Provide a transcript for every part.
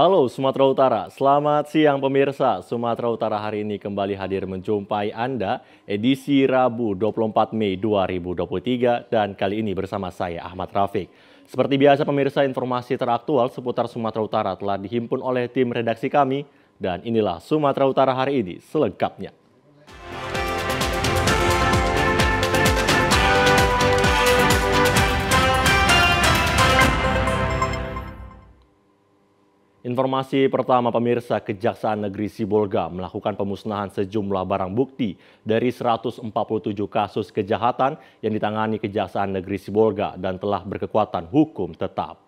Halo Sumatera Utara, selamat siang pemirsa. Sumatera Utara hari ini kembali hadir menjumpai Anda edisi Rabu 24 Mei 2023 dan kali ini bersama saya Ahmad Rafiq. Seperti biasa pemirsa informasi teraktual seputar Sumatera Utara telah dihimpun oleh tim redaksi kami dan inilah Sumatera Utara hari ini selengkapnya. Informasi pertama pemirsa Kejaksaan Negeri Sibolga melakukan pemusnahan sejumlah barang bukti dari 147 kasus kejahatan yang ditangani Kejaksaan Negeri Sibolga dan telah berkekuatan hukum tetap.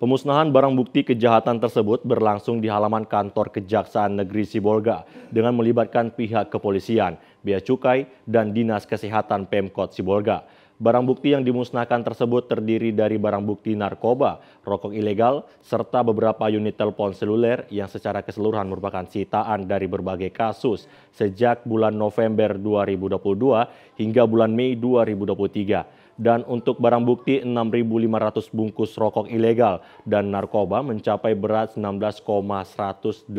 Pemusnahan barang bukti kejahatan tersebut berlangsung di halaman kantor Kejaksaan Negeri Sibolga dengan melibatkan pihak kepolisian, Bea Cukai, dan Dinas Kesehatan Pemkot Sibolga. Barang bukti yang dimusnahkan tersebut terdiri dari barang bukti narkoba, rokok ilegal, serta beberapa unit telepon seluler yang secara keseluruhan merupakan sitaan dari berbagai kasus sejak bulan November 2022 hingga bulan Mei 2023. Dan untuk barang bukti 6.500 bungkus rokok ilegal dan narkoba mencapai berat 16.189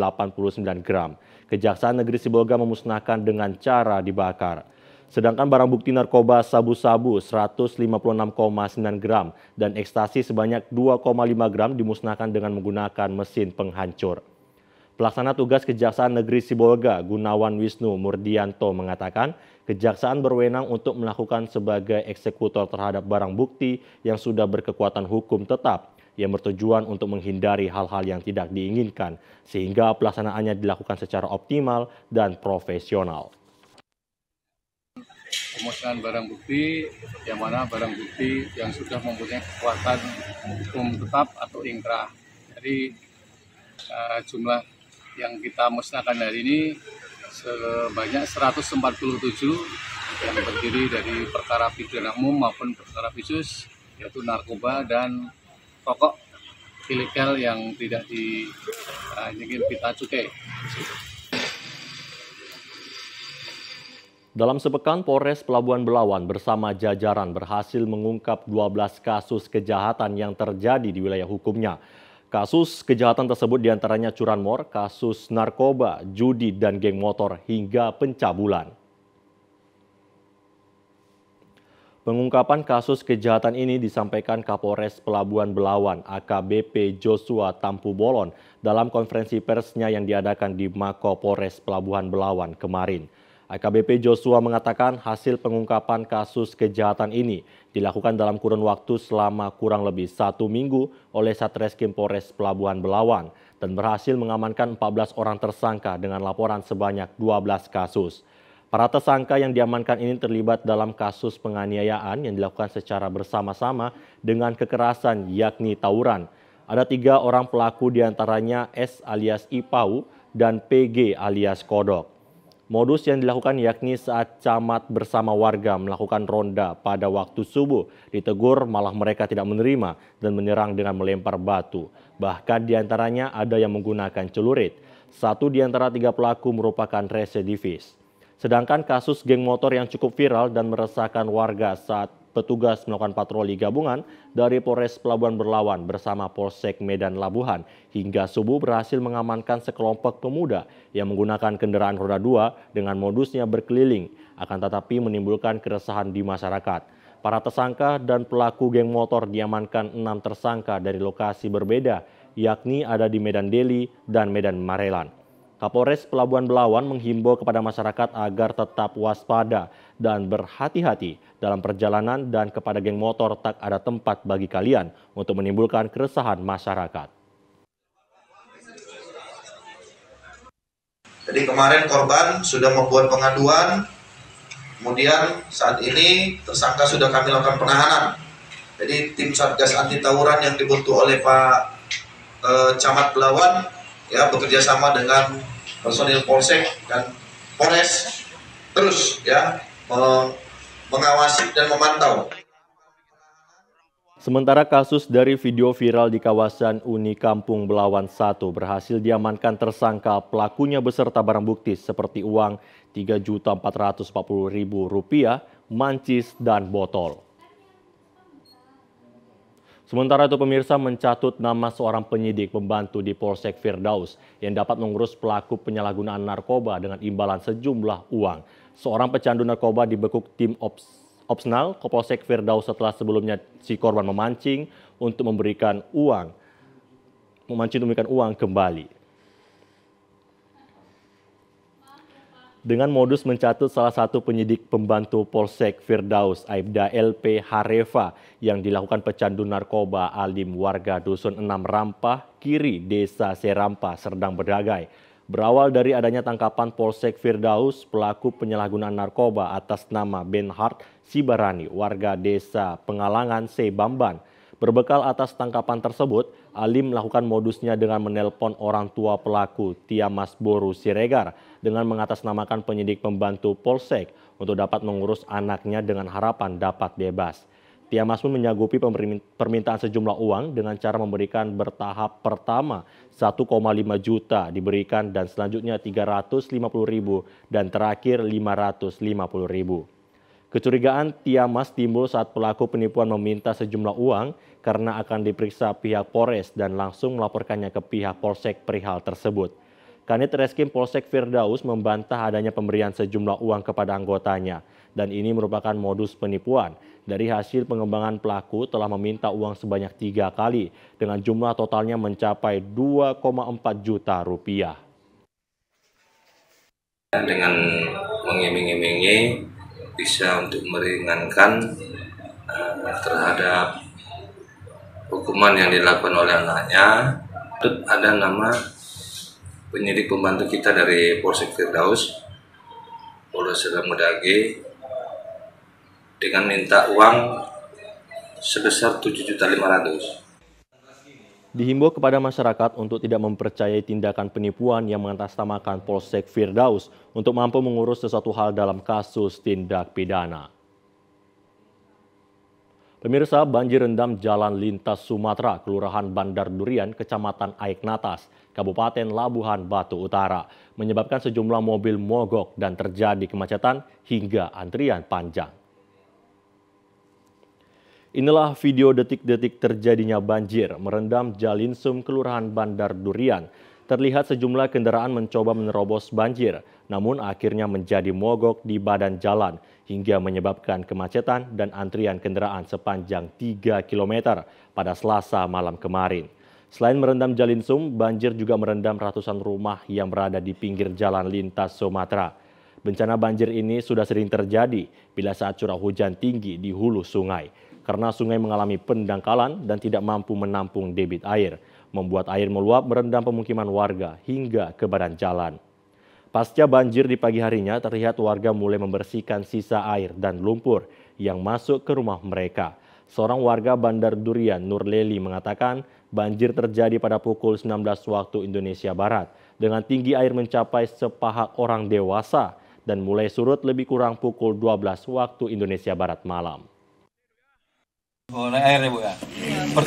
gram. Kejaksaan Negeri Sibolga memusnahkan dengan cara dibakar. Sedangkan barang bukti narkoba sabu-sabu 156,9 gram dan ekstasi sebanyak 2,5 gram dimusnahkan dengan menggunakan mesin penghancur. Pelaksana tugas Kejaksaan Negeri Sibolga Gunawan Wisnu Murdianto mengatakan kejaksaan berwenang untuk melakukan sebagai eksekutor terhadap barang bukti yang sudah berkekuatan hukum tetap yang bertujuan untuk menghindari hal-hal yang tidak diinginkan sehingga pelaksanaannya dilakukan secara optimal dan profesional pemusnahan barang bukti yang mana barang bukti yang sudah mempunyai kekuatan hukum tetap atau ingkrah. Jadi uh, jumlah yang kita musnahkan hari ini sebanyak 147 yang terdiri dari perkara pidana umum maupun perkara khusus yaitu narkoba dan rokok ilegal yang tidak di uh, eh, pita cukai. Dalam sepekan, Polres Pelabuhan Belawan bersama jajaran berhasil mengungkap 12 kasus kejahatan yang terjadi di wilayah hukumnya. Kasus kejahatan tersebut diantaranya curanmor, kasus narkoba, judi, dan geng motor hingga pencabulan. Pengungkapan kasus kejahatan ini disampaikan Kapolres Pelabuhan Belawan AKBP Joshua Tampu Bolon dalam konferensi persnya yang diadakan di Mako Polres Pelabuhan Belawan kemarin. AKBP Joshua mengatakan hasil pengungkapan kasus kejahatan ini dilakukan dalam kurun waktu selama kurang lebih satu minggu oleh Satreskrim Polres Pelabuhan Belawan dan berhasil mengamankan 14 orang tersangka dengan laporan sebanyak 12 kasus. Para tersangka yang diamankan ini terlibat dalam kasus penganiayaan yang dilakukan secara bersama-sama dengan kekerasan yakni tawuran. Ada tiga orang pelaku diantaranya S alias Ipau dan PG alias Kodok. Modus yang dilakukan yakni saat camat bersama warga melakukan ronda pada waktu subuh. Ditegur malah mereka tidak menerima dan menyerang dengan melempar batu. Bahkan diantaranya ada yang menggunakan celurit. Satu di antara tiga pelaku merupakan residivis. Sedangkan kasus geng motor yang cukup viral dan meresahkan warga saat Petugas melakukan patroli gabungan dari Polres Pelabuhan Berlawan bersama Polsek Medan Labuhan hingga subuh berhasil mengamankan sekelompok pemuda yang menggunakan kendaraan roda dua dengan modusnya berkeliling akan tetapi menimbulkan keresahan di masyarakat. Para tersangka dan pelaku geng motor diamankan enam tersangka dari lokasi berbeda yakni ada di Medan Deli dan Medan Marelan. Kapolres Pelabuhan Belawan menghimbau kepada masyarakat agar tetap waspada dan berhati-hati dalam perjalanan dan kepada geng motor tak ada tempat bagi kalian untuk menimbulkan keresahan masyarakat. Jadi kemarin korban sudah membuat pengaduan, kemudian saat ini tersangka sudah kami lakukan penahanan. Jadi tim Satgas Anti Tawuran yang dibentuk oleh Pak eh, Camat Belawan ya bekerja sama dengan personil polsek dan polres terus ya mengawasi dan memantau. Sementara kasus dari video viral di kawasan Uni Kampung Belawan 1 berhasil diamankan tersangka pelakunya beserta barang bukti seperti uang Rp3.440.000, mancis, dan botol. Sementara itu pemirsa mencatut nama seorang penyidik pembantu di Polsek Firdaus yang dapat mengurus pelaku penyalahgunaan narkoba dengan imbalan sejumlah uang. Seorang pecandu narkoba dibekuk tim Ops Opsnal ke Polsek Firdaus setelah sebelumnya si korban memancing untuk memberikan uang memancing untuk memberikan uang kembali. dengan modus mencatut salah satu penyidik pembantu Polsek Firdaus Aibda LP Hareva yang dilakukan pecandu narkoba alim warga Dusun 6 Rampah Kiri Desa Serampa Serdang Bedagai. Berawal dari adanya tangkapan Polsek Firdaus, pelaku penyalahgunaan narkoba atas nama Benhard Sibarani, warga desa Pengalangan Sebamban. Berbekal atas tangkapan tersebut, Alim melakukan modusnya dengan menelpon orang tua pelaku Tiamas Boru Siregar dengan mengatasnamakan penyidik pembantu Polsek untuk dapat mengurus anaknya dengan harapan dapat bebas. Tia Mas pun menyanggupi permintaan sejumlah uang dengan cara memberikan bertahap pertama 1,5 juta diberikan dan selanjutnya 350 ribu dan terakhir 550 ribu. Kecurigaan Tia Mas timbul saat pelaku penipuan meminta sejumlah uang karena akan diperiksa pihak Polres dan langsung melaporkannya ke pihak Polsek perihal tersebut. Kanit Reskim Polsek Firdaus membantah adanya pemberian sejumlah uang kepada anggotanya dan ini merupakan modus penipuan. Dari hasil pengembangan pelaku telah meminta uang sebanyak tiga kali dengan jumlah totalnya mencapai 2,4 juta rupiah. Dengan mengiming-imingi bisa untuk meringankan uh, terhadap hukuman yang dilakukan oleh anaknya, ada nama penyidik pembantu kita dari Polsek Firdaus Polres Sidamudage, dengan minta uang sebesar 7.500. Dihimbau kepada masyarakat untuk tidak mempercayai tindakan penipuan yang mengatasnamakan Polsek Firdaus untuk mampu mengurus sesuatu hal dalam kasus tindak pidana. Pemirsa, banjir rendam jalan lintas Sumatera, Kelurahan Bandar Durian, Kecamatan Aiknatas, Natas. Kabupaten Labuhan Batu Utara, menyebabkan sejumlah mobil mogok dan terjadi kemacetan hingga antrian panjang. Inilah video detik-detik terjadinya banjir merendam Jalinsum, Kelurahan Bandar Durian. Terlihat sejumlah kendaraan mencoba menerobos banjir, namun akhirnya menjadi mogok di badan jalan hingga menyebabkan kemacetan dan antrian kendaraan sepanjang 3 km pada selasa malam kemarin. Selain merendam Jalin Sum, banjir juga merendam ratusan rumah yang berada di pinggir jalan lintas Sumatera. Bencana banjir ini sudah sering terjadi bila saat curah hujan tinggi di hulu sungai. Karena sungai mengalami pendangkalan dan tidak mampu menampung debit air, membuat air meluap merendam pemukiman warga hingga ke badan jalan. Pasca banjir di pagi harinya, terlihat warga mulai membersihkan sisa air dan lumpur yang masuk ke rumah mereka. Seorang warga Bandar Durian, Nur Leli, mengatakan Banjir terjadi pada pukul 19 waktu Indonesia Barat dengan tinggi air mencapai sepahak orang dewasa dan mulai surut lebih kurang pukul 12 waktu Indonesia Barat malam. Oh, naik air ya, Bu ya? Iya, per,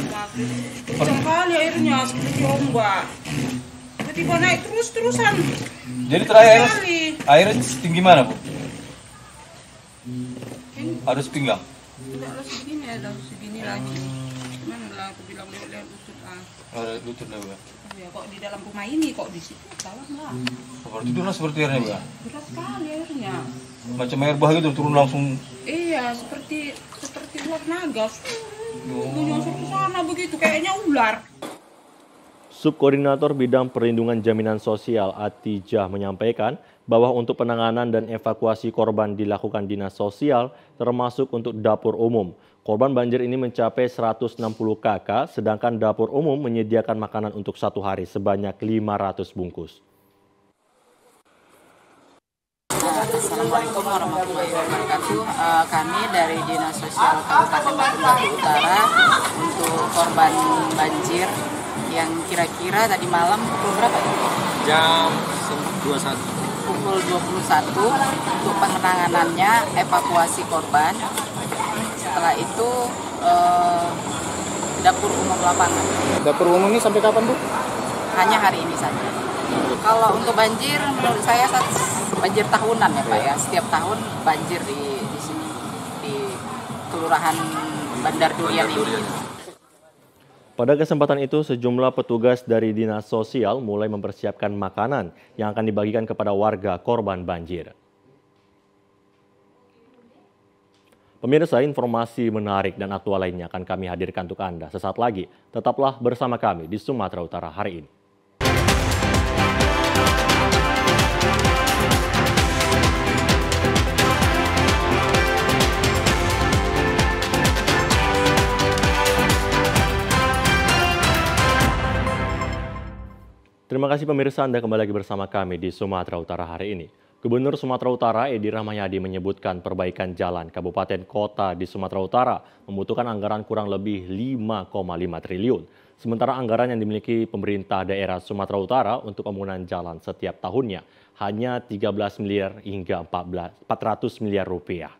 per, kali ya airnya seperti ombak. Tiba-tiba naik terus-terusan. Jadi terakhir air, air setinggi mana, Bu? Harus pinggang? Tidak, harus segini, harus segini lagi. Cuman lah aku bilang lewat ada luturnya bu. Ya kok di dalam rumah ini kok di situ dalam lah. Seperti itu seperti airnya bu. Berat sekali airnya. Macam air bah gitu turun langsung. Iya seperti seperti ular naga. Bunyi oh. sana begitu kayaknya ular. Subkoordinator Bidang Perlindungan Jaminan Sosial Atijah menyampaikan bahwa untuk penanganan dan evakuasi korban dilakukan dinas sosial termasuk untuk dapur umum. Korban banjir ini mencapai 160 KK, sedangkan dapur umum menyediakan makanan untuk satu hari sebanyak 500 bungkus. Assalamualaikum warahmatullahi wabarakatuh. Eh, kami dari Dinas Sosial Kabupaten Batu Utara untuk korban banjir yang kira-kira tadi malam pukul berapa? Jam 21. Pukul 21 untuk penanganannya evakuasi korban setelah itu eh, dapur umum lapangan. Dapur umum ini sampai kapan, Bu? Hanya hari ini saja. Kalau untuk banjir, menurut saya banjir tahunan ya Pak ya. Iya. Setiap tahun banjir di, di sini, di Kelurahan Bandar Durian ini. Pada kesempatan itu, sejumlah petugas dari Dinas Sosial mulai mempersiapkan makanan yang akan dibagikan kepada warga korban banjir. Pemirsa, informasi menarik dan aktual lainnya akan kami hadirkan untuk Anda sesaat lagi. Tetaplah bersama kami di Sumatera Utara hari ini. Terima kasih pemirsa Anda kembali lagi bersama kami di Sumatera Utara hari ini. Gubernur Sumatera Utara Edi Rahmayadi menyebutkan perbaikan jalan kabupaten kota di Sumatera Utara membutuhkan anggaran kurang lebih 5,5 triliun. Sementara anggaran yang dimiliki pemerintah daerah Sumatera Utara untuk pembangunan jalan setiap tahunnya hanya 13 miliar hingga 14, 400 miliar rupiah.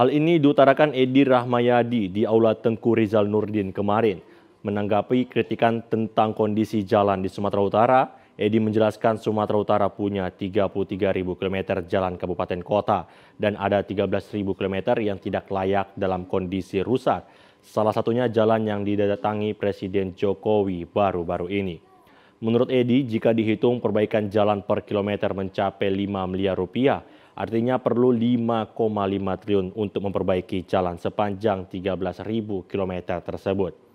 Hal ini diutarakan Edi Rahmayadi di Aula Tengku Rizal Nurdin kemarin. Menanggapi kritikan tentang kondisi jalan di Sumatera Utara, Edi menjelaskan Sumatera Utara punya 33.000 km jalan kabupaten kota dan ada 13.000 km yang tidak layak dalam kondisi rusak. Salah satunya jalan yang didatangi Presiden Jokowi baru-baru ini. Menurut Edi, jika dihitung perbaikan jalan per kilometer mencapai 5 miliar rupiah, artinya perlu 5,5 triliun untuk memperbaiki jalan sepanjang 13.000 km tersebut.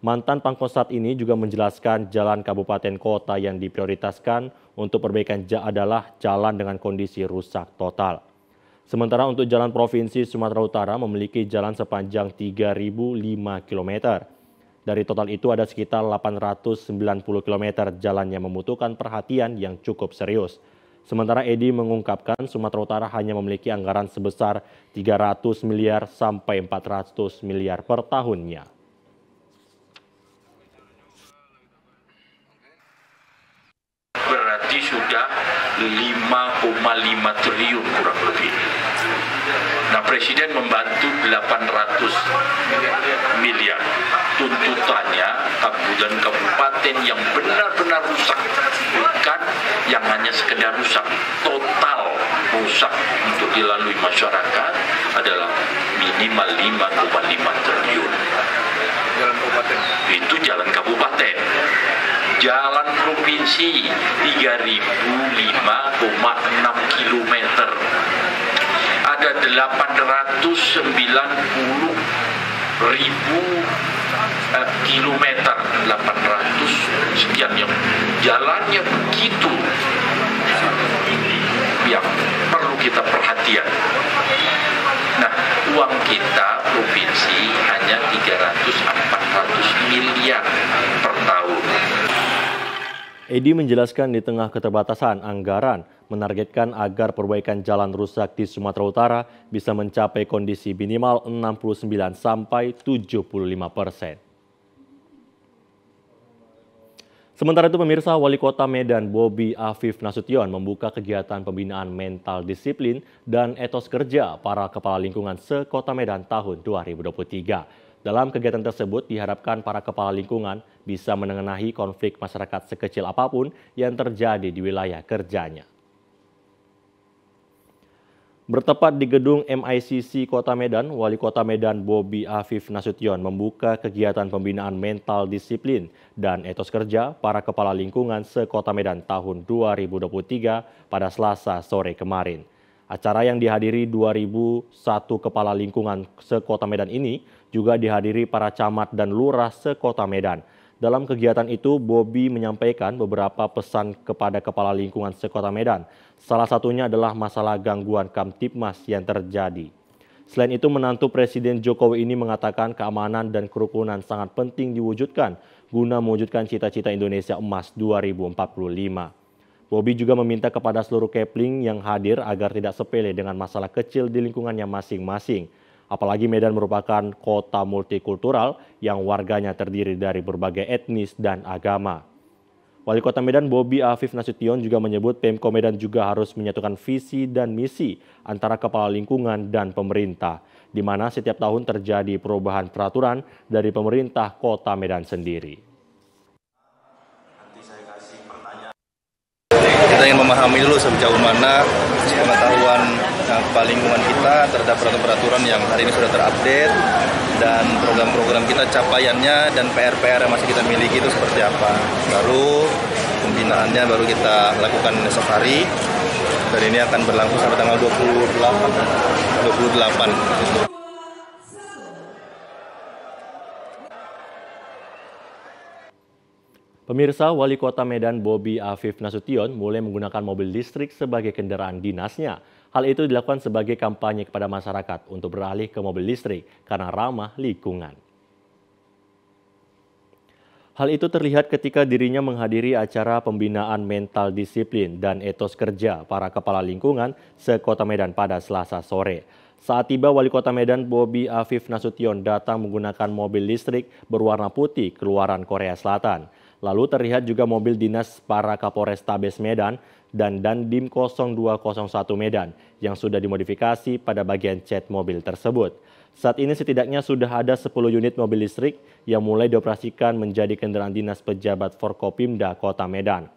Mantan Pangkostrat ini juga menjelaskan jalan kabupaten kota yang diprioritaskan untuk perbaikan adalah jalan dengan kondisi rusak total. Sementara untuk jalan Provinsi Sumatera Utara memiliki jalan sepanjang 3.005 km. Dari total itu ada sekitar 890 km jalan yang membutuhkan perhatian yang cukup serius. Sementara Edi mengungkapkan Sumatera Utara hanya memiliki anggaran sebesar 300 miliar sampai 400 miliar per tahunnya. 5,5 triliun kurang lebih. Nah Presiden membantu 800 miliar tuntutannya kabupaten kabupaten yang benar-benar rusak bukan yang hanya sekedar rusak total rusak untuk dilalui masyarakat adalah minimal 5,5 triliun itu jalan kabupaten jalan provinsi 3005,6 km ada 890 ribu eh, kilometer 800 sekian yang jalannya begitu yang perlu kita perhatian nah uang kita provinsi hanya 300 400 miliar per tahun Edi menjelaskan di tengah keterbatasan anggaran, menargetkan agar perbaikan jalan rusak di Sumatera Utara bisa mencapai kondisi minimal 69 sampai 75 persen. Sementara itu pemirsa Wali Kota Medan Bobi Afif Nasution membuka kegiatan pembinaan mental disiplin dan etos kerja para kepala lingkungan sekota Medan tahun 2023. Dalam kegiatan tersebut diharapkan para kepala lingkungan bisa menengahi konflik masyarakat sekecil apapun yang terjadi di wilayah kerjanya. Bertepat di gedung MICC Kota Medan, Wali Kota Medan Bobi Afif Nasution membuka kegiatan pembinaan mental disiplin dan etos kerja para kepala lingkungan se Kota Medan tahun 2023 pada Selasa sore kemarin. Acara yang dihadiri 2001 kepala lingkungan sekota Medan ini juga dihadiri para camat dan lurah sekota Medan. Dalam kegiatan itu, Bobi menyampaikan beberapa pesan kepada kepala lingkungan sekota Medan. Salah satunya adalah masalah gangguan Kamtipmas yang terjadi. Selain itu, menantu Presiden Jokowi ini mengatakan keamanan dan kerukunan sangat penting diwujudkan guna mewujudkan cita-cita Indonesia Emas 2045. Bobby juga meminta kepada seluruh Kepling yang hadir agar tidak sepele dengan masalah kecil di lingkungannya masing-masing. Apalagi Medan merupakan kota multikultural yang warganya terdiri dari berbagai etnis dan agama. Wali Kota Medan Bobi Afif Nasution juga menyebut Pemko Medan juga harus menyatukan visi dan misi antara kepala lingkungan dan pemerintah, di mana setiap tahun terjadi perubahan peraturan dari pemerintah Kota Medan sendiri. kita ingin memahami dulu sejauh mana pengetahuan dampak eh, lingkungan kita terhadap peraturan-peraturan yang hari ini sudah terupdate dan program-program kita capaiannya dan PR-PR yang masih kita miliki itu seperti apa. Baru pembinaannya baru kita lakukan esok hari dan ini akan berlangsung sampai tanggal 28 28 Pemirsa, Wali Kota Medan Bobi Afif Nasution mulai menggunakan mobil listrik sebagai kendaraan dinasnya. Hal itu dilakukan sebagai kampanye kepada masyarakat untuk beralih ke mobil listrik karena ramah lingkungan. Hal itu terlihat ketika dirinya menghadiri acara pembinaan mental disiplin dan etos kerja para kepala lingkungan sekota Medan pada Selasa sore. Saat tiba, Wali Kota Medan Bobby Afif Nasution datang menggunakan mobil listrik berwarna putih keluaran Korea Selatan. Lalu terlihat juga mobil dinas para Kapolres Tabes Medan dan Dandim 0201 Medan yang sudah dimodifikasi pada bagian cat mobil tersebut. Saat ini setidaknya sudah ada 10 unit mobil listrik yang mulai dioperasikan menjadi kendaraan dinas pejabat Forkopimda Kota Medan.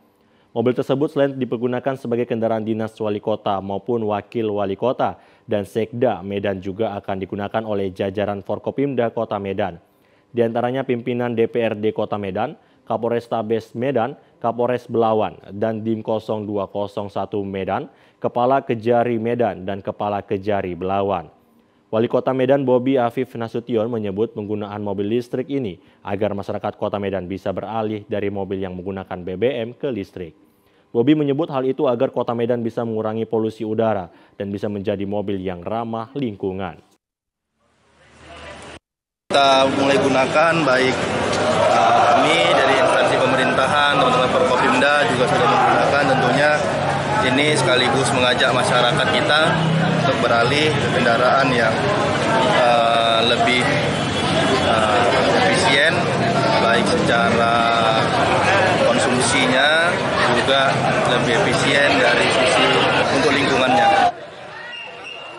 Mobil tersebut selain dipergunakan sebagai kendaraan dinas wali kota maupun wakil wali kota dan sekda Medan juga akan digunakan oleh jajaran Forkopimda Kota Medan. Di antaranya pimpinan DPRD Kota Medan, Tabes Medan, Kapolres Belawan, dan Dim 0201 Medan, Kepala Kejari Medan, dan Kepala Kejari Belawan. Wali Kota Medan Bobi Afif Nasution menyebut penggunaan mobil listrik ini agar masyarakat Kota Medan bisa beralih dari mobil yang menggunakan BBM ke listrik. Bobi menyebut hal itu agar Kota Medan bisa mengurangi polusi udara dan bisa menjadi mobil yang ramah lingkungan. Kita mulai gunakan baik uh, ini sekaligus mengajak masyarakat kita untuk beralih ke kendaraan yang uh, lebih uh, efisien baik secara konsumsinya juga lebih efisien dari sisi untuk lingkungannya.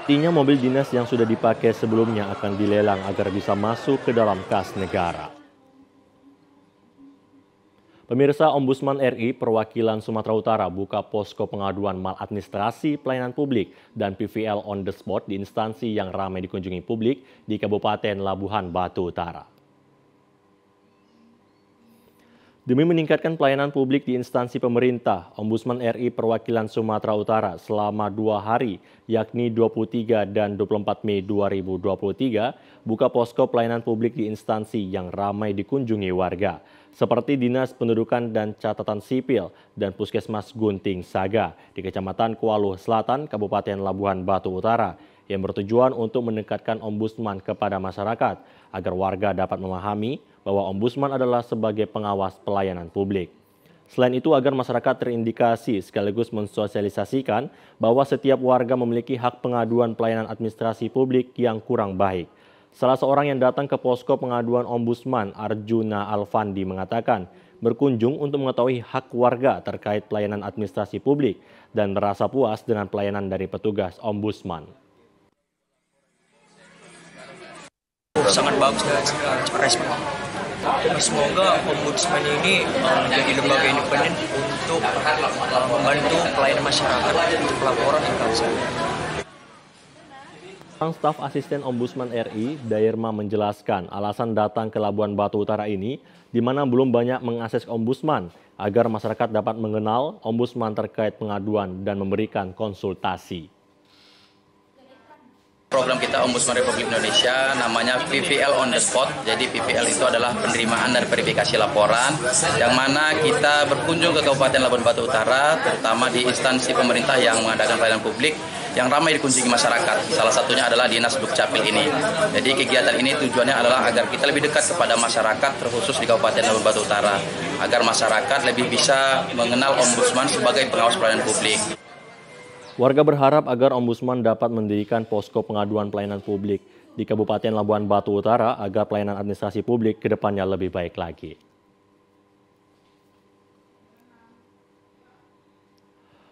Artinya mobil dinas yang sudah dipakai sebelumnya akan dilelang agar bisa masuk ke dalam kas negara. Pemirsa Ombudsman RI Perwakilan Sumatera Utara buka posko pengaduan maladministrasi pelayanan publik dan PVL on the spot di instansi yang ramai dikunjungi publik di Kabupaten Labuhan Batu Utara. Demi meningkatkan pelayanan publik di instansi pemerintah, Ombudsman RI Perwakilan Sumatera Utara selama dua hari, yakni 23 dan 24 Mei 2023, buka posko pelayanan publik di instansi yang ramai dikunjungi warga seperti Dinas Pendudukan dan Catatan Sipil dan Puskesmas Gunting Saga di Kecamatan Kualu Selatan, Kabupaten Labuhan Batu Utara yang bertujuan untuk mendekatkan ombudsman kepada masyarakat agar warga dapat memahami bahwa ombudsman adalah sebagai pengawas pelayanan publik. Selain itu, agar masyarakat terindikasi sekaligus mensosialisasikan bahwa setiap warga memiliki hak pengaduan pelayanan administrasi publik yang kurang baik, Salah seorang yang datang ke posko pengaduan Ombudsman Arjuna Alfandi mengatakan berkunjung untuk mengetahui hak warga terkait pelayanan administrasi publik dan merasa puas dengan pelayanan dari petugas Ombudsman. Sangat bagus dengan respon. Nah, semoga Ombudsman ini menjadi eh, lembaga independen untuk membantu pelayanan masyarakat untuk pelaporan yang kasus. Sang staf asisten Ombudsman RI, Dairma menjelaskan alasan datang ke Labuan Batu Utara ini di mana belum banyak mengakses Ombudsman agar masyarakat dapat mengenal Ombudsman terkait pengaduan dan memberikan konsultasi. Program kita Ombudsman Republik Indonesia namanya PPL on the spot. Jadi PPL itu adalah penerimaan dan verifikasi laporan yang mana kita berkunjung ke Kabupaten Labuan Batu Utara terutama di instansi pemerintah yang mengadakan pelayanan publik yang ramai dikunjungi masyarakat. Salah satunya adalah Dinas Dukcapil ini. Jadi kegiatan ini tujuannya adalah agar kita lebih dekat kepada masyarakat terkhusus di Kabupaten Labuan Batu Utara agar masyarakat lebih bisa mengenal ombudsman sebagai pengawas pelayanan publik. Warga berharap agar ombudsman dapat mendirikan posko pengaduan pelayanan publik di Kabupaten Labuan Batu Utara agar pelayanan administrasi publik ke depannya lebih baik lagi.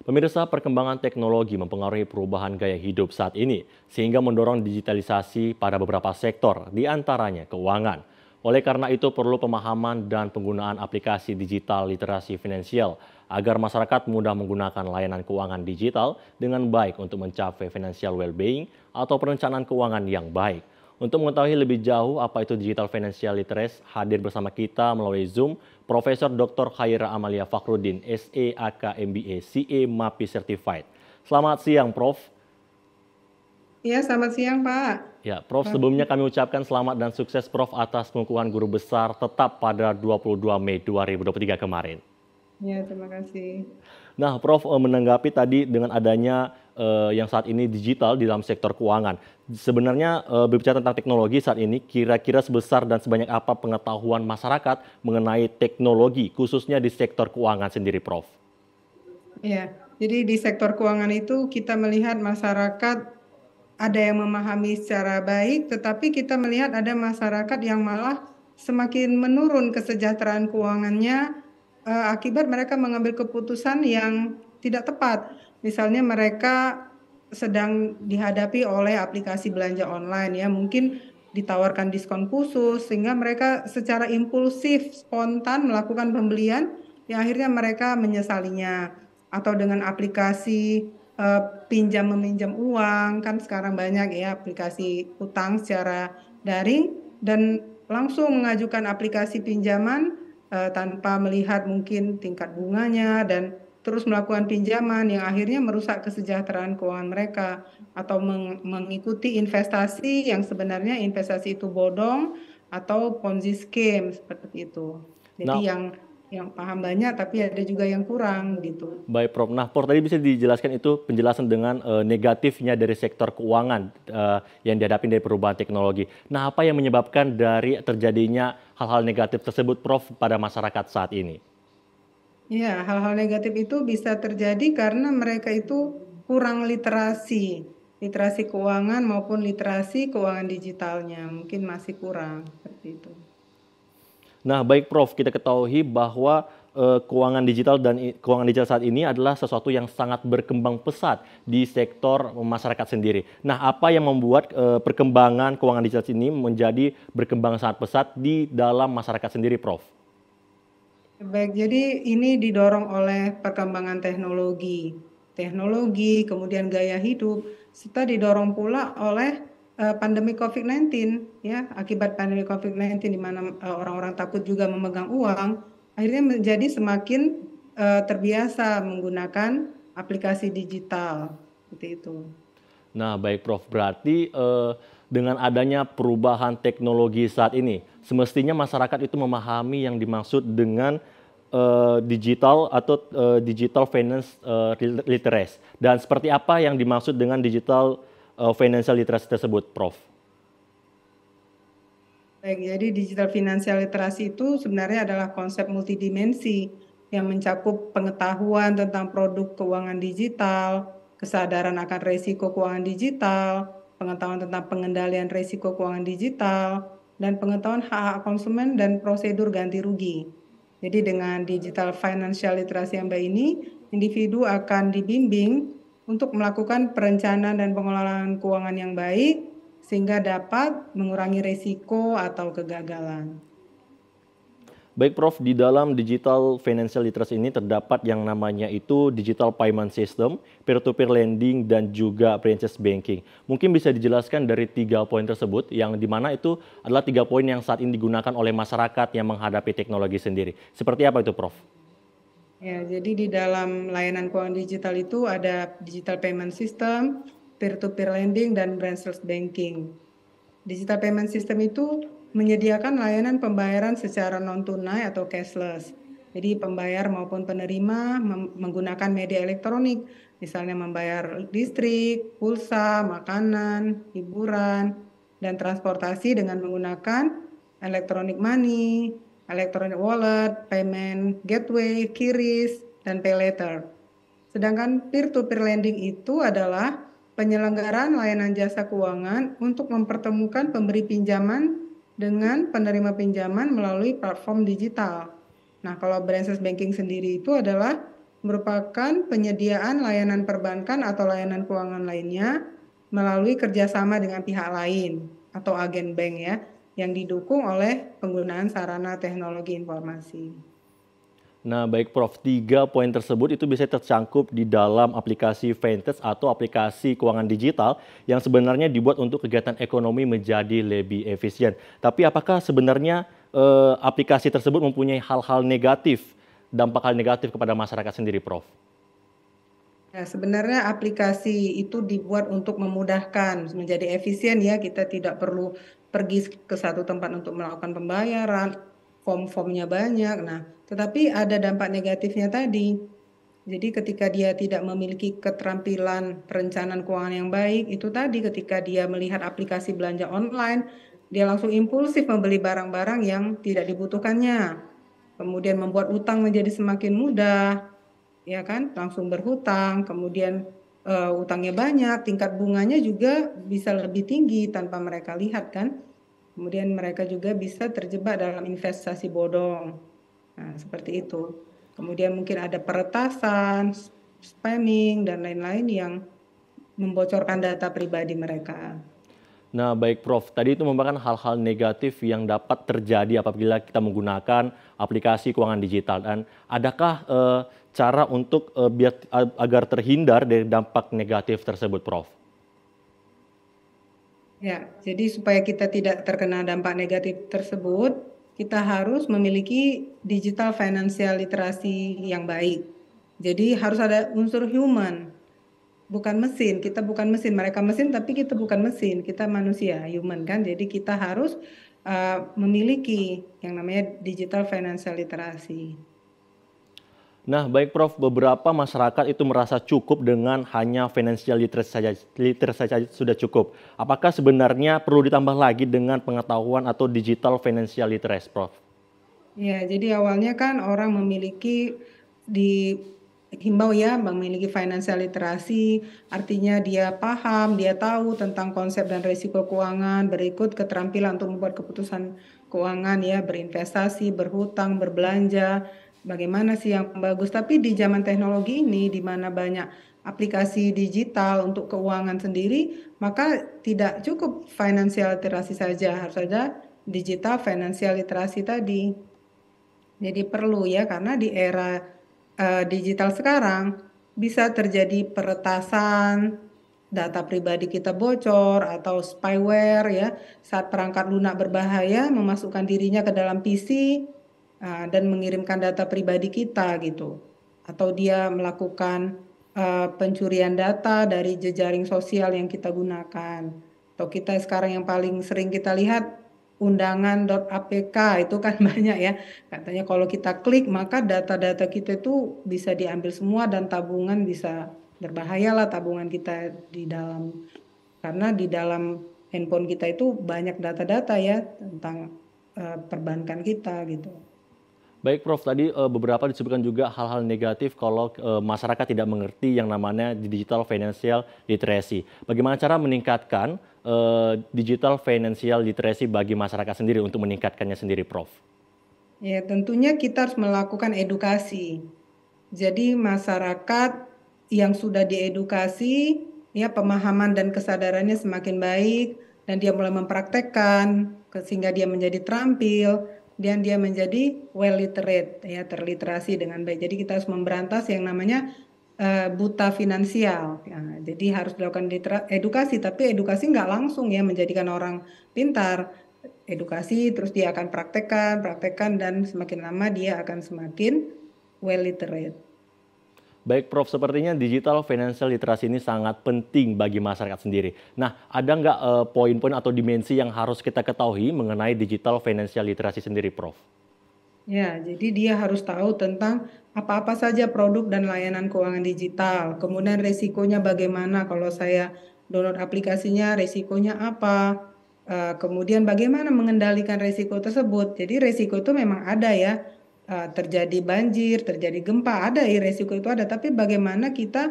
Pemirsa, perkembangan teknologi mempengaruhi perubahan gaya hidup saat ini, sehingga mendorong digitalisasi pada beberapa sektor, diantaranya keuangan. Oleh karena itu, perlu pemahaman dan penggunaan aplikasi digital literasi finansial agar masyarakat mudah menggunakan layanan keuangan digital dengan baik untuk mencapai financial well-being atau perencanaan keuangan yang baik. Untuk mengetahui lebih jauh apa itu digital financial literacy, hadir bersama kita melalui Zoom Profesor Dr. Khaira Amalia Fakhruddin, SEAK MBA, CA MAPI Certified. Selamat siang, Prof. Iya, selamat siang, Pak. Ya, Prof, sebelumnya kami ucapkan selamat dan sukses Prof atas pengukuhan guru besar tetap pada 22 Mei 2023 kemarin. Ya, terima kasih. Nah, Prof eh, menanggapi tadi dengan adanya uh, yang saat ini digital di dalam sektor keuangan. Sebenarnya uh, berbicara tentang teknologi saat ini, kira-kira sebesar dan sebanyak apa pengetahuan masyarakat mengenai teknologi, khususnya di sektor keuangan sendiri, Prof? Iya, jadi di sektor keuangan itu kita melihat masyarakat ada yang memahami secara baik, tetapi kita melihat ada masyarakat yang malah semakin menurun kesejahteraan keuangannya uh, akibat mereka mengambil keputusan yang tidak tepat misalnya mereka sedang dihadapi oleh aplikasi belanja online ya mungkin ditawarkan diskon khusus sehingga mereka secara impulsif spontan melakukan pembelian yang akhirnya mereka menyesalinya atau dengan aplikasi eh, pinjam meminjam uang kan sekarang banyak ya aplikasi utang secara daring dan langsung mengajukan aplikasi pinjaman eh, tanpa melihat mungkin tingkat bunganya dan terus melakukan pinjaman yang akhirnya merusak kesejahteraan keuangan mereka atau meng mengikuti investasi yang sebenarnya investasi itu bodong atau ponzi scheme seperti itu. Jadi nah, yang yang paham banyak tapi ada juga yang kurang gitu. Baik Prof. Nah, Prof tadi bisa dijelaskan itu penjelasan dengan e, negatifnya dari sektor keuangan e, yang dihadapi dari perubahan teknologi. Nah, apa yang menyebabkan dari terjadinya hal-hal negatif tersebut Prof pada masyarakat saat ini? Ya, hal-hal negatif itu bisa terjadi karena mereka itu kurang literasi, literasi keuangan maupun literasi keuangan digitalnya mungkin masih kurang seperti itu. Nah, baik Prof, kita ketahui bahwa uh, keuangan digital dan keuangan digital saat ini adalah sesuatu yang sangat berkembang pesat di sektor masyarakat sendiri. Nah, apa yang membuat uh, perkembangan keuangan digital ini menjadi berkembang sangat pesat di dalam masyarakat sendiri, Prof? Baik, jadi ini didorong oleh perkembangan teknologi, teknologi, kemudian gaya hidup, serta didorong pula oleh eh, pandemi COVID-19 ya, akibat pandemi COVID-19 di mana eh, orang-orang takut juga memegang uang, akhirnya menjadi semakin eh, terbiasa menggunakan aplikasi digital seperti itu. Nah, baik Prof, berarti eh, dengan adanya perubahan teknologi saat ini, semestinya masyarakat itu memahami yang dimaksud dengan uh, digital atau uh, digital finance uh, literacy dan seperti apa yang dimaksud dengan digital uh, financial literacy tersebut, Prof? Baik, jadi digital financial literacy itu sebenarnya adalah konsep multidimensi yang mencakup pengetahuan tentang produk keuangan digital, kesadaran akan risiko keuangan digital, pengetahuan tentang pengendalian risiko keuangan digital, dan pengetahuan hak-hak konsumen dan prosedur ganti rugi. Jadi dengan digital financial literasi yang baik ini, individu akan dibimbing untuk melakukan perencanaan dan pengelolaan keuangan yang baik sehingga dapat mengurangi resiko atau kegagalan. Baik Prof, di dalam digital financial literacy ini terdapat yang namanya itu digital payment system, peer-to-peer lending, dan juga branches banking. Mungkin bisa dijelaskan dari tiga poin tersebut, yang dimana itu adalah tiga poin yang saat ini digunakan oleh masyarakat yang menghadapi teknologi sendiri. Seperti apa itu Prof? Ya, jadi di dalam layanan keuangan digital itu ada digital payment system, peer to -peer lending, dan branches banking. Digital payment system itu menyediakan layanan pembayaran secara non-tunai atau cashless. Jadi pembayar maupun penerima menggunakan media elektronik, misalnya membayar listrik, pulsa, makanan, hiburan, dan transportasi dengan menggunakan electronic money, electronic wallet, payment gateway, kiris, dan pay later. Sedangkan peer-to-peer -peer lending itu adalah penyelenggaraan layanan jasa keuangan untuk mempertemukan pemberi pinjaman dengan penerima pinjaman melalui platform digital. Nah, kalau branches banking sendiri itu adalah merupakan penyediaan layanan perbankan atau layanan keuangan lainnya melalui kerjasama dengan pihak lain atau agen bank ya, yang didukung oleh penggunaan sarana teknologi informasi. Nah, baik Prof, tiga poin tersebut itu bisa tercangkup di dalam aplikasi Vantage atau aplikasi keuangan digital yang sebenarnya dibuat untuk kegiatan ekonomi menjadi lebih efisien. Tapi apakah sebenarnya eh, aplikasi tersebut mempunyai hal-hal negatif, dampak hal negatif kepada masyarakat sendiri, Prof? Ya, sebenarnya aplikasi itu dibuat untuk memudahkan menjadi efisien ya kita tidak perlu pergi ke satu tempat untuk melakukan pembayaran form-formnya banyak. Nah, tetapi ada dampak negatifnya tadi. Jadi ketika dia tidak memiliki keterampilan perencanaan keuangan yang baik, itu tadi ketika dia melihat aplikasi belanja online, dia langsung impulsif membeli barang-barang yang tidak dibutuhkannya. Kemudian membuat utang menjadi semakin mudah, ya kan? Langsung berhutang, kemudian uh, utangnya banyak, tingkat bunganya juga bisa lebih tinggi tanpa mereka lihat kan? Kemudian mereka juga bisa terjebak dalam investasi bodong. Nah, seperti itu. Kemudian mungkin ada peretasan, spamming dan lain-lain yang membocorkan data pribadi mereka. Nah, baik Prof, tadi itu merupakan hal-hal negatif yang dapat terjadi apabila kita menggunakan aplikasi keuangan digital. Dan adakah e, cara untuk e, biar, agar terhindar dari dampak negatif tersebut, Prof? Ya, jadi supaya kita tidak terkena dampak negatif tersebut, kita harus memiliki digital financial literasi yang baik. Jadi harus ada unsur human, bukan mesin. Kita bukan mesin, mereka mesin, tapi kita bukan mesin, kita manusia, human kan. Jadi kita harus uh, memiliki yang namanya digital financial literasi. Nah, baik Prof, beberapa masyarakat itu merasa cukup dengan hanya financial literacy saja, literacy saja sudah cukup. Apakah sebenarnya perlu ditambah lagi dengan pengetahuan atau digital financial literacy, Prof? Ya, jadi awalnya kan orang memiliki di himbau ya memiliki financial literasi artinya dia paham dia tahu tentang konsep dan risiko keuangan berikut keterampilan untuk membuat keputusan keuangan ya berinvestasi berhutang berbelanja bagaimana sih yang bagus. Tapi di zaman teknologi ini, di mana banyak aplikasi digital untuk keuangan sendiri, maka tidak cukup financial literasi saja, harus ada digital financial literasi tadi. Jadi perlu ya, karena di era uh, digital sekarang bisa terjadi peretasan, data pribadi kita bocor atau spyware ya, saat perangkat lunak berbahaya memasukkan dirinya ke dalam PC, Uh, dan mengirimkan data pribadi kita gitu atau dia melakukan uh, pencurian data dari jejaring sosial yang kita gunakan atau kita sekarang yang paling sering kita lihat undangan .apk itu kan banyak ya katanya kalau kita klik maka data-data kita itu bisa diambil semua dan tabungan bisa berbahayalah tabungan kita di dalam karena di dalam handphone kita itu banyak data-data ya tentang uh, perbankan kita gitu. Baik Prof, tadi eh, beberapa disebutkan juga hal-hal negatif kalau eh, masyarakat tidak mengerti yang namanya digital financial literacy. Bagaimana cara meningkatkan eh, digital financial literacy bagi masyarakat sendiri untuk meningkatkannya sendiri Prof? Ya, tentunya kita harus melakukan edukasi. Jadi masyarakat yang sudah diedukasi, ya pemahaman dan kesadarannya semakin baik dan dia mulai mempraktekkan sehingga dia menjadi terampil dan dia menjadi well literate ya terliterasi dengan baik. Jadi kita harus memberantas yang namanya uh, buta finansial. Ya, jadi harus dilakukan edukasi, tapi edukasi nggak langsung ya menjadikan orang pintar. Edukasi terus dia akan praktekkan, praktekkan dan semakin lama dia akan semakin well literate. Baik Prof, sepertinya digital financial literasi ini sangat penting bagi masyarakat sendiri. Nah, ada nggak uh, poin-poin atau dimensi yang harus kita ketahui mengenai digital financial literasi sendiri, Prof? Ya, jadi dia harus tahu tentang apa-apa saja produk dan layanan keuangan digital. Kemudian resikonya bagaimana kalau saya download aplikasinya, resikonya apa. Eh, kemudian bagaimana mengendalikan resiko tersebut. Jadi resiko itu memang ada ya Eh, terjadi banjir, terjadi gempa, ada ya resiko itu ada, tapi bagaimana kita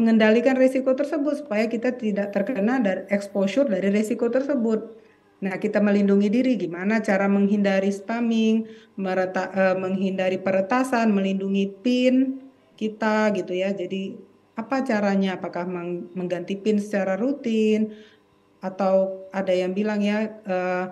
mengendalikan resiko tersebut supaya kita tidak terkena dari exposure dari resiko tersebut. Nah, kita melindungi diri gimana cara menghindari spamming, mereta, eh, menghindari peretasan, melindungi PIN kita gitu ya. Jadi apa caranya? Apakah mengganti PIN secara rutin atau ada yang bilang ya eh,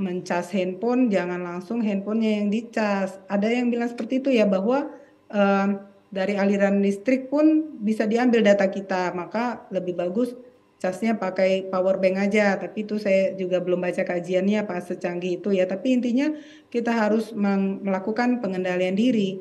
mencas handphone jangan langsung handphonenya yang dicas. Ada yang bilang seperti itu ya bahwa uh, dari aliran listrik pun bisa diambil data kita, maka lebih bagus casnya pakai power bank aja. Tapi itu saya juga belum baca kajiannya apa secanggih itu ya. Tapi intinya kita harus melakukan pengendalian diri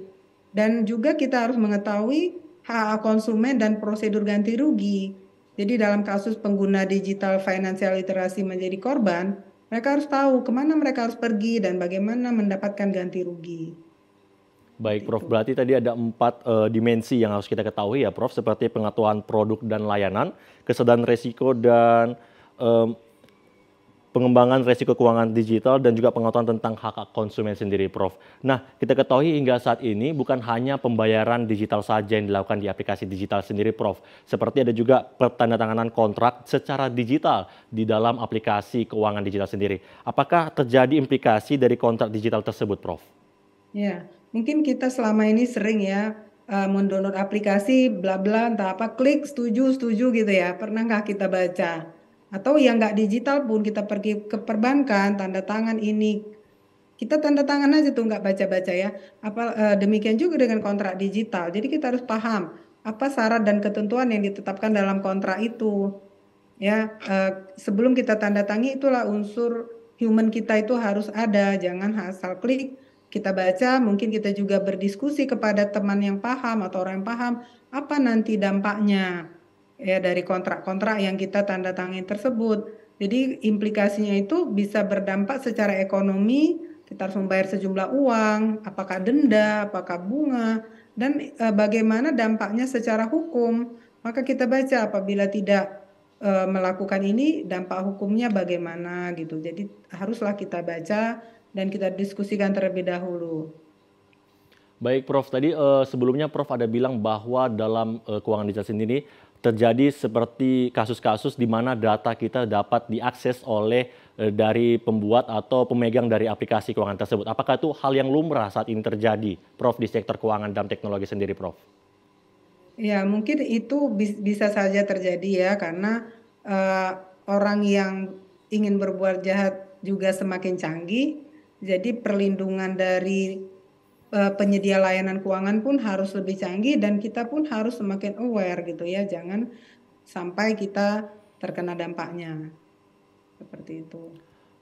dan juga kita harus mengetahui hak konsumen dan prosedur ganti rugi. Jadi dalam kasus pengguna digital financial literasi menjadi korban, mereka harus tahu kemana mereka harus pergi dan bagaimana mendapatkan ganti rugi. Baik, Prof. Gitu. Berarti tadi ada empat uh, dimensi yang harus kita ketahui ya, Prof. Seperti pengetahuan produk dan layanan, kesadaran resiko dan um, pengembangan resiko keuangan digital dan juga pengetahuan tentang hak-hak konsumen sendiri, Prof. Nah, kita ketahui hingga saat ini bukan hanya pembayaran digital saja yang dilakukan di aplikasi digital sendiri, Prof. Seperti ada juga pertanda tanganan kontrak secara digital di dalam aplikasi keuangan digital sendiri. Apakah terjadi implikasi dari kontrak digital tersebut, Prof? Ya, mungkin kita selama ini sering ya uh, mendownload aplikasi bla bla entah apa klik setuju setuju gitu ya. Pernahkah kita baca? atau yang nggak digital pun kita pergi ke perbankan tanda tangan ini kita tanda tangan aja tuh nggak baca-baca ya apa eh, demikian juga dengan kontrak digital jadi kita harus paham apa syarat dan ketentuan yang ditetapkan dalam kontrak itu ya eh, sebelum kita tanda tangi itulah unsur human kita itu harus ada jangan asal klik kita baca mungkin kita juga berdiskusi kepada teman yang paham atau orang yang paham apa nanti dampaknya ya dari kontrak-kontrak yang kita tanda tangan tersebut. Jadi implikasinya itu bisa berdampak secara ekonomi, kita harus membayar sejumlah uang, apakah denda, apakah bunga, dan e, bagaimana dampaknya secara hukum. Maka kita baca apabila tidak e, melakukan ini dampak hukumnya bagaimana gitu. Jadi haruslah kita baca dan kita diskusikan terlebih dahulu. Baik Prof, tadi e, sebelumnya Prof ada bilang bahwa dalam e, keuangan desa sendiri terjadi seperti kasus-kasus di mana data kita dapat diakses oleh eh, dari pembuat atau pemegang dari aplikasi keuangan tersebut. Apakah itu hal yang lumrah saat ini terjadi, Prof, di sektor keuangan dan teknologi sendiri, Prof? Ya, mungkin itu bisa saja terjadi ya, karena uh, orang yang ingin berbuat jahat juga semakin canggih, jadi perlindungan dari Eh, penyedia layanan keuangan pun harus lebih canggih dan kita pun harus semakin aware gitu ya jangan sampai kita terkena dampaknya seperti itu.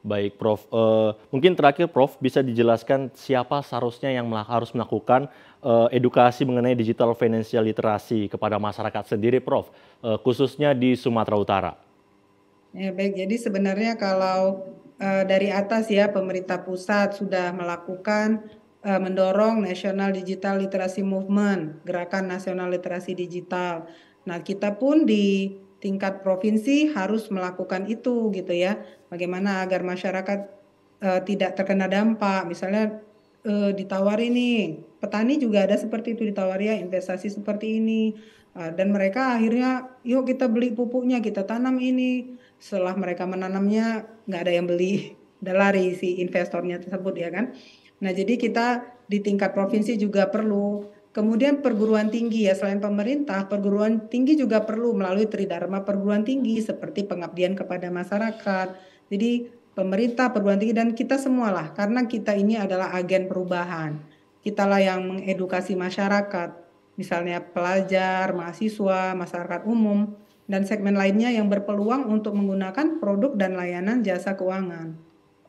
Baik Prof, uh, mungkin terakhir Prof bisa dijelaskan siapa seharusnya yang harus melakukan uh, edukasi mengenai digital financial literasi kepada masyarakat sendiri Prof, uh, khususnya di Sumatera Utara. Ya baik, jadi sebenarnya kalau uh, dari atas ya pemerintah pusat sudah melakukan Eh, mendorong National Digital Literacy Movement, gerakan nasional literasi digital. Nah, kita pun di tingkat provinsi harus melakukan itu gitu ya. Bagaimana agar masyarakat uh, tidak terkena dampak. Misalnya uh, ditawari nih, petani juga ada seperti itu ditawari ya investasi seperti ini. Uh, dan mereka akhirnya yuk kita beli pupuknya, kita tanam ini. Setelah mereka menanamnya nggak ada yang beli, udah lari si investornya tersebut ya kan. Nah, jadi kita di tingkat provinsi juga perlu Kemudian perguruan tinggi ya selain pemerintah, perguruan tinggi juga perlu melalui tridharma perguruan tinggi seperti pengabdian kepada masyarakat. Jadi pemerintah, perguruan tinggi dan kita semualah karena kita ini adalah agen perubahan. Kitalah yang mengedukasi masyarakat, misalnya pelajar, mahasiswa, masyarakat umum dan segmen lainnya yang berpeluang untuk menggunakan produk dan layanan jasa keuangan.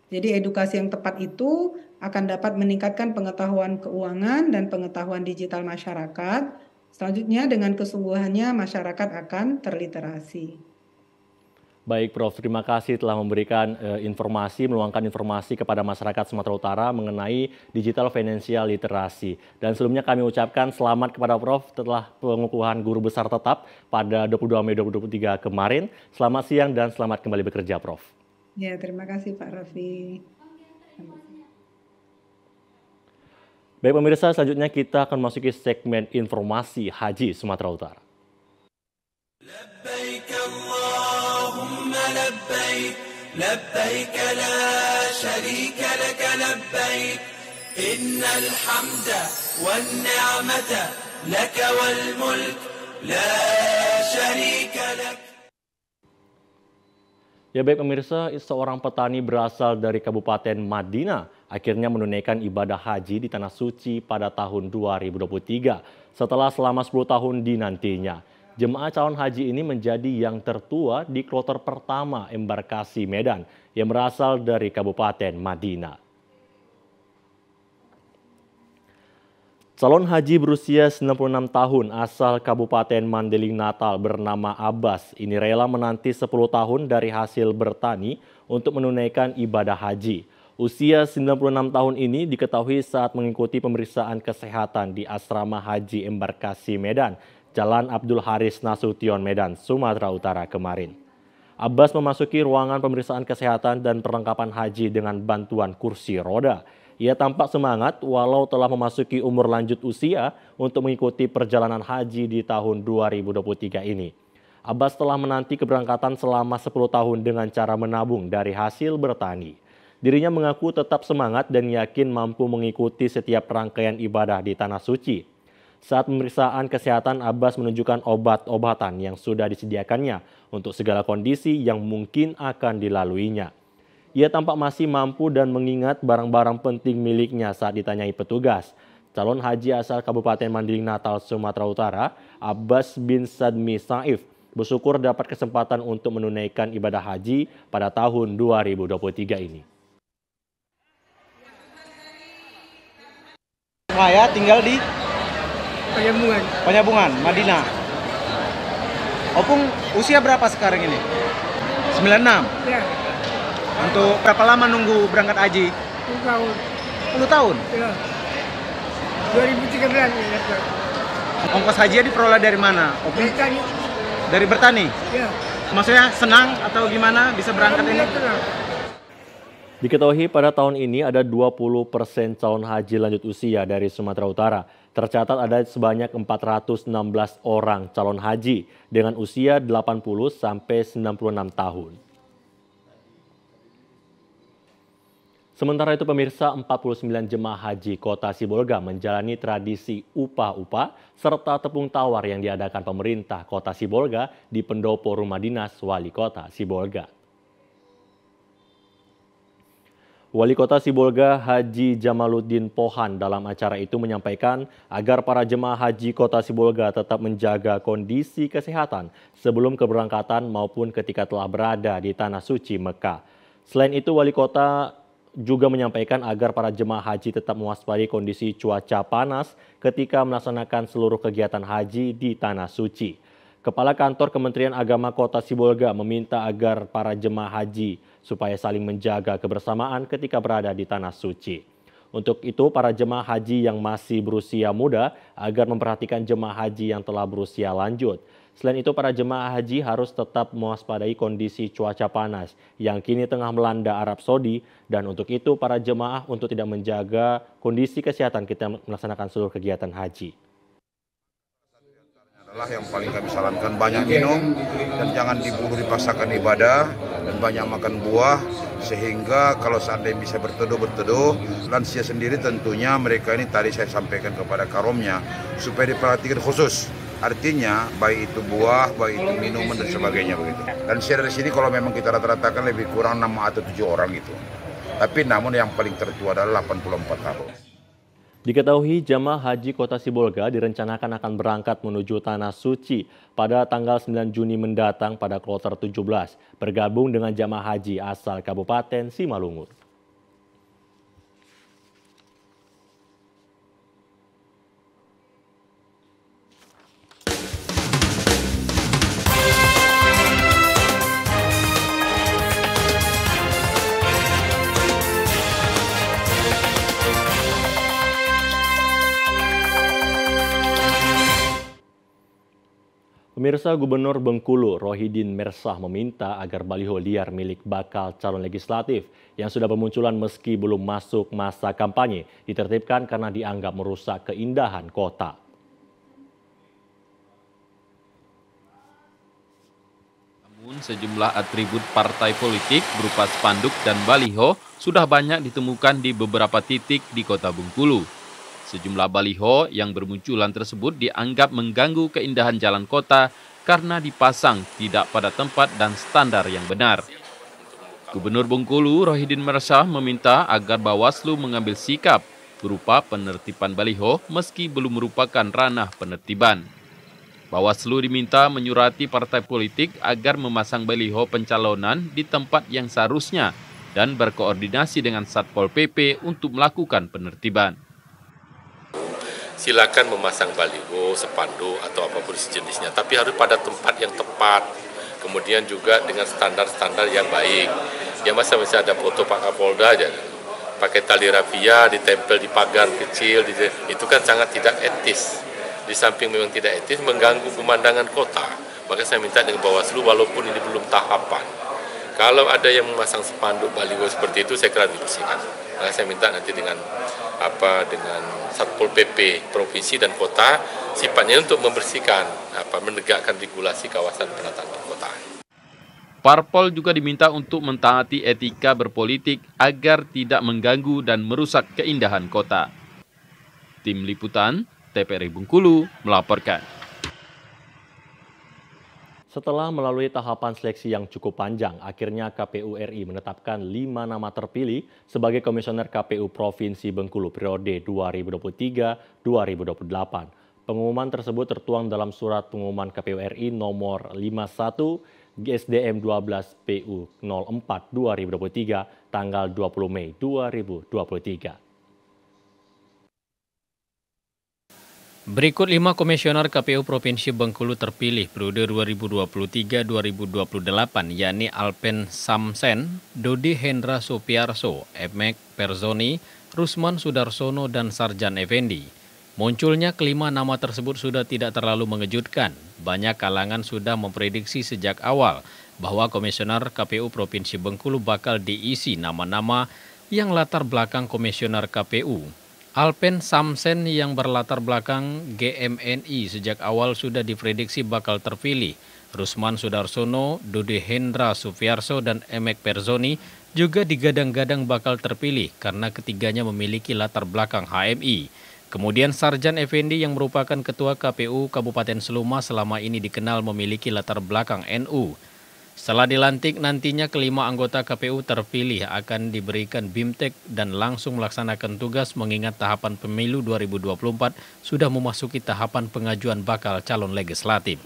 Jadi edukasi yang tepat itu akan dapat meningkatkan pengetahuan keuangan dan pengetahuan digital masyarakat. Selanjutnya dengan kesungguhannya masyarakat akan terliterasi. Baik Prof, terima kasih telah memberikan e, informasi, meluangkan informasi kepada masyarakat Sumatera Utara mengenai digital financial literasi. Dan sebelumnya kami ucapkan selamat kepada Prof setelah pengukuhan guru besar tetap pada 22 Mei 2023 kemarin. Selamat siang dan selamat kembali bekerja Prof. Ya, terima kasih Pak Raffi. Baik pemirsa, selanjutnya kita akan masuki segmen informasi haji Sumatera Utara. Ya baik pemirsa, seorang petani berasal dari Kabupaten Madinah akhirnya menunaikan ibadah haji di Tanah Suci pada tahun 2023 setelah selama 10 tahun dinantinya. Jemaah calon haji ini menjadi yang tertua di kloter pertama embarkasi Medan yang berasal dari Kabupaten Madinah. Calon haji berusia 96 tahun asal Kabupaten Mandeling Natal bernama Abbas ini rela menanti 10 tahun dari hasil bertani untuk menunaikan ibadah haji. Usia 96 tahun ini diketahui saat mengikuti pemeriksaan kesehatan di Asrama Haji Embarkasi Medan, Jalan Abdul Haris Nasution Medan, Sumatera Utara kemarin. Abbas memasuki ruangan pemeriksaan kesehatan dan perlengkapan haji dengan bantuan kursi roda. Ia tampak semangat walau telah memasuki umur lanjut usia untuk mengikuti perjalanan haji di tahun 2023 ini. Abbas telah menanti keberangkatan selama 10 tahun dengan cara menabung dari hasil bertani. Dirinya mengaku tetap semangat dan yakin mampu mengikuti setiap rangkaian ibadah di Tanah Suci. Saat pemeriksaan kesehatan, Abbas menunjukkan obat-obatan yang sudah disediakannya untuk segala kondisi yang mungkin akan dilaluinya. Ia tampak masih mampu dan mengingat barang-barang penting miliknya saat ditanyai petugas. Calon haji asal Kabupaten Mandailing Natal, Sumatera Utara, Abbas bin Sadmi Saif, bersyukur dapat kesempatan untuk menunaikan ibadah haji pada tahun 2023 ini. Saya tinggal di Penyambungan. Penyambungan, Madinah. Opung usia berapa sekarang ini? 96. Ya. Untuk berapa lama nunggu berangkat haji? 10 tahun. 10 tahun? Ya. 2013 ya, ya. Ongkos Haji diperoleh dari mana? Opung? Dari Bertani. Dari Bertani? Ya. Maksudnya senang atau gimana bisa berangkat ini? Senang. Diketahui pada tahun ini ada 20 persen calon haji lanjut usia dari Sumatera Utara. Tercatat ada sebanyak 416 orang calon haji dengan usia 80 sampai 96 tahun. Sementara itu pemirsa 49 jemaah haji kota Sibolga menjalani tradisi upah-upah serta tepung tawar yang diadakan pemerintah kota Sibolga di pendopo rumah dinas wali kota Sibolga. Wali Kota Sibolga Haji Jamaluddin Pohan dalam acara itu menyampaikan agar para jemaah haji Kota Sibolga tetap menjaga kondisi kesehatan sebelum keberangkatan maupun ketika telah berada di Tanah Suci Mekah. Selain itu, Wali Kota juga menyampaikan agar para jemaah haji tetap mewaspadai kondisi cuaca panas ketika melaksanakan seluruh kegiatan haji di Tanah Suci. Kepala Kantor Kementerian Agama Kota Sibolga meminta agar para jemaah haji supaya saling menjaga kebersamaan ketika berada di tanah suci. Untuk itu, para jemaah haji yang masih berusia muda agar memperhatikan jemaah haji yang telah berusia lanjut. Selain itu, para jemaah haji harus tetap mewaspadai kondisi cuaca panas yang kini tengah melanda Arab Saudi. Dan untuk itu, para jemaah untuk tidak menjaga kondisi kesehatan kita melaksanakan seluruh kegiatan haji adalah yang paling kami sarankan banyak minum dan jangan diburu dipaksakan ibadah dan banyak makan buah sehingga kalau seandainya bisa berteduh berteduh lansia sendiri tentunya mereka ini tadi saya sampaikan kepada karomnya supaya diperhatikan khusus artinya baik itu buah, baik itu minuman dan sebagainya begitu. Dan share dari sini kalau memang kita rata-ratakan lebih kurang 6 atau 7 orang gitu. Tapi namun yang paling tertua adalah 84 tahun. Diketahui jemaah haji kota Sibolga direncanakan akan berangkat menuju Tanah Suci pada tanggal 9 Juni mendatang pada kloter 17, bergabung dengan jemaah haji asal Kabupaten Simalungun. Pemirsa Gubernur Bengkulu Rohidin Mersah meminta agar baliho liar milik bakal calon legislatif yang sudah bermunculan meski belum masuk masa kampanye ditertibkan karena dianggap merusak keindahan kota. Namun sejumlah atribut partai politik berupa spanduk dan baliho sudah banyak ditemukan di beberapa titik di kota Bengkulu. Sejumlah baliho yang bermunculan tersebut dianggap mengganggu keindahan jalan kota karena dipasang tidak pada tempat dan standar yang benar. Gubernur Bengkulu Rohidin Mersah meminta agar Bawaslu mengambil sikap berupa penertiban baliho meski belum merupakan ranah penertiban. Bawaslu diminta menyurati partai politik agar memasang baliho pencalonan di tempat yang seharusnya dan berkoordinasi dengan Satpol PP untuk melakukan penertiban silakan memasang baliho, sepanduk atau apapun sejenisnya, tapi harus pada tempat yang tepat. Kemudian juga dengan standar-standar yang baik. Ya masa bisa ada foto Pak Kapolda aja pakai tali rafia ditempel di pagar kecil itu kan sangat tidak etis di samping memang tidak etis mengganggu pemandangan kota maka saya minta dengan Bawaslu walaupun ini belum tahapan kalau ada yang memasang sepanduk baliho seperti itu saya kira dibersihkan maka saya minta nanti dengan apa dengan Satpol PP provinsi dan kota sifatnya untuk membersihkan apa menegakkan regulasi kawasan penataan perkotaan. Parpol juga diminta untuk mentaati etika berpolitik agar tidak mengganggu dan merusak keindahan kota. Tim Liputan, TPR Bungkulu melaporkan. Setelah melalui tahapan seleksi yang cukup panjang, akhirnya KPU RI menetapkan lima nama terpilih sebagai Komisioner KPU Provinsi Bengkulu periode 2023-2028. Pengumuman tersebut tertuang dalam surat pengumuman KPU RI nomor 51 GSDM 12 PU 04 2023 tanggal 20 Mei 2023. Berikut lima komisioner KPU Provinsi Bengkulu terpilih periode 2023-2028 yakni Alpen Samsen, Dodi Hendra Supiarso, Emek Perzoni, Rusman Sudarsono, dan Sarjan Effendi. Munculnya kelima nama tersebut sudah tidak terlalu mengejutkan. Banyak kalangan sudah memprediksi sejak awal bahwa komisioner KPU Provinsi Bengkulu bakal diisi nama-nama yang latar belakang komisioner KPU Alpen Samsen yang berlatar belakang GMNI sejak awal sudah diprediksi bakal terpilih. Rusman Sudarsono, Dude Hendra Sufiarso, dan Emek Perzoni juga digadang-gadang bakal terpilih karena ketiganya memiliki latar belakang HMI. Kemudian Sarjan Effendi yang merupakan Ketua KPU Kabupaten Seluma selama ini dikenal memiliki latar belakang NU. Setelah dilantik, nantinya kelima anggota KPU terpilih akan diberikan BIMTEK dan langsung melaksanakan tugas mengingat tahapan pemilu 2024 sudah memasuki tahapan pengajuan bakal calon legislatif.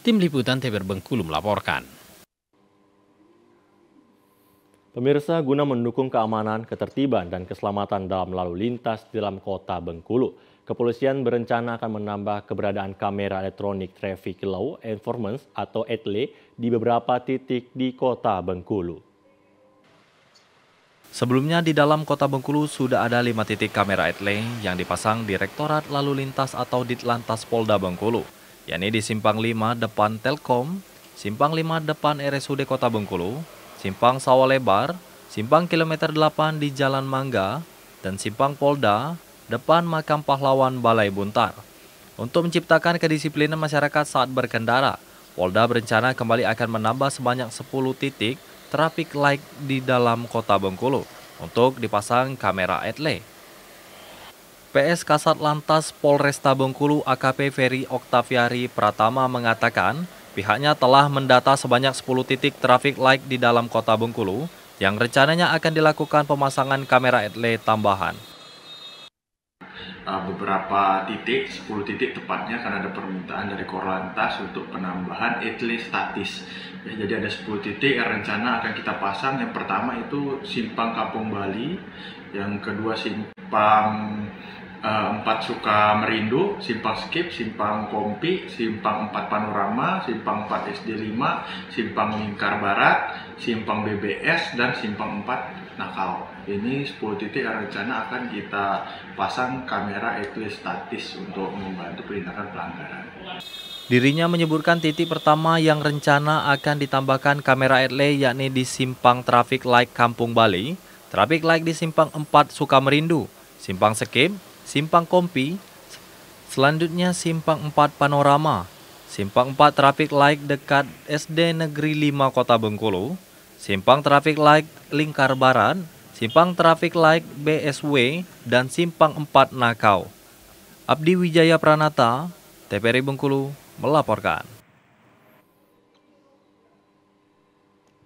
Tim Liputan TVR Bengkulu melaporkan. Pemirsa, guna mendukung keamanan, ketertiban, dan keselamatan dalam lalu lintas dalam kota Bengkulu, kepolisian berencana akan menambah keberadaan kamera elektronik traffic law enforcement atau ETLE di beberapa titik di kota Bengkulu. Sebelumnya di dalam kota Bengkulu sudah ada lima titik kamera etle yang dipasang di Rektorat Lalu Lintas atau Ditlantas Polda Bengkulu, yakni di Simpang 5 depan Telkom, Simpang 5 depan RSUD Kota Bengkulu, Simpang Sawah Lebar, Simpang Kilometer 8 di Jalan Mangga, dan Simpang Polda depan Makam Pahlawan Balai Buntar. Untuk menciptakan kedisiplinan masyarakat saat berkendara, Polda berencana kembali akan menambah sebanyak 10 titik traffic light di dalam kota Bengkulu untuk dipasang kamera etle. PS Kasat Lantas Polresta Bengkulu AKP Ferry Oktaviari Pratama mengatakan pihaknya telah mendata sebanyak 10 titik traffic light di dalam kota Bengkulu yang rencananya akan dilakukan pemasangan kamera etle tambahan. Eh, beberapa titik, 10 titik tepatnya karena ada permintaan dari Korlantas untuk penambahan etle statis. Ya, jadi ada 10 titik yang rencana akan kita pasang. Yang pertama itu simpang Kampung Bali, yang kedua simpang Eh, empat suka merindu, simpang skip, simpang kompi, simpang empat panorama, simpang empat SD 5, simpang lingkar barat, simpang BBS dan simpang empat nakal. Ini 10 titik yang rencana akan kita pasang kamera etle statis untuk membantu penindakan pelanggaran. Dirinya menyebutkan titik pertama yang rencana akan ditambahkan kamera etle yakni di simpang traffic light Kampung Bali, traffic light di simpang 4 Sukamerindu, simpang skip Simpang Kompi, selanjutnya Simpang 4 Panorama, Simpang 4 Traffic Light dekat SD Negeri 5 Kota Bengkulu, Simpang Traffic Light Lingkar Barat, Simpang Traffic Light BSW, dan Simpang 4 Nakau. Abdi Wijaya Pranata, TPRI Bengkulu, melaporkan.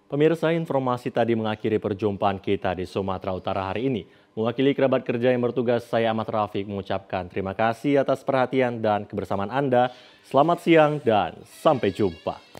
Pemirsa informasi tadi mengakhiri perjumpaan kita di Sumatera Utara hari ini. Mewakili kerabat kerja yang bertugas, saya Ahmad Rafiq mengucapkan terima kasih atas perhatian dan kebersamaan Anda. Selamat siang dan sampai jumpa.